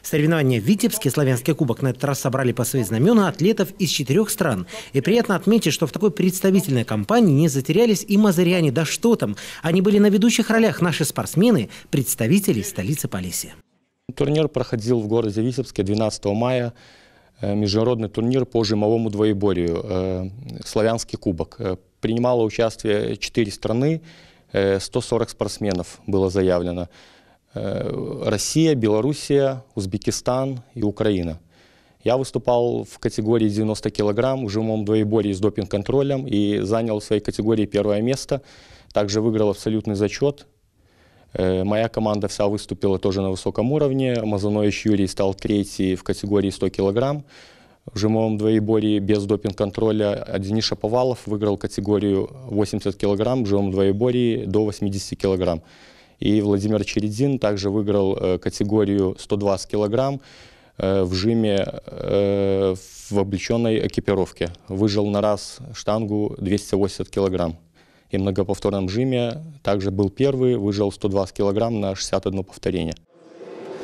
Соревнования в Витебске, славянский кубок, на этот раз собрали по своей знамена атлетов из четырех стран. И приятно отметить, что в такой представительной компании не затерялись и мазыряне, да что там. Они были на ведущих ролях наши спортсмены, представители столицы Полесья. Турнир проходил в городе Витебске 12 мая. Э, международный турнир по жимовому двоеборию э, «Славянский кубок». Э, принимало участие четыре страны, 140 спортсменов было заявлено. Э, Россия, Белоруссия, Узбекистан и Украина. Я выступал в категории 90 килограмм в жимом двоеборье с допинг-контролем и занял в своей категории первое место. Также выиграл абсолютный зачет. Э, моя команда вся выступила тоже на высоком уровне. Мазанович Юрий стал третий в категории 100 килограмм. В жимовом двоеборье без допинг-контроля а Денис Шаповалов выиграл категорию 80 килограмм, в жимовом двоеборье до 80 килограмм. И Владимир Чередин также выиграл э, категорию 120 килограмм э, в жиме э, в облеченной экипировке. Выжил на раз штангу 280 килограмм. И в многоповторном жиме также был первый, выжил 120 килограмм на 61 повторение.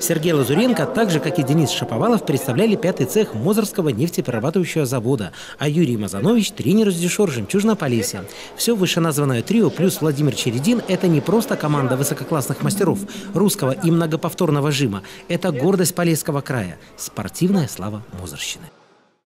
Сергей Лазуренко, так же, как и Денис Шаповалов, представляли пятый цех Мозорского нефтеперерабатывающего завода, а Юрий Мазанович – тренер с дешор «Жемчужина Полесья». Все вышеназванное трио плюс Владимир Чередин – это не просто команда высококлассных мастеров русского и многоповторного жима. Это гордость Полесского края, спортивная слава Мозорщины.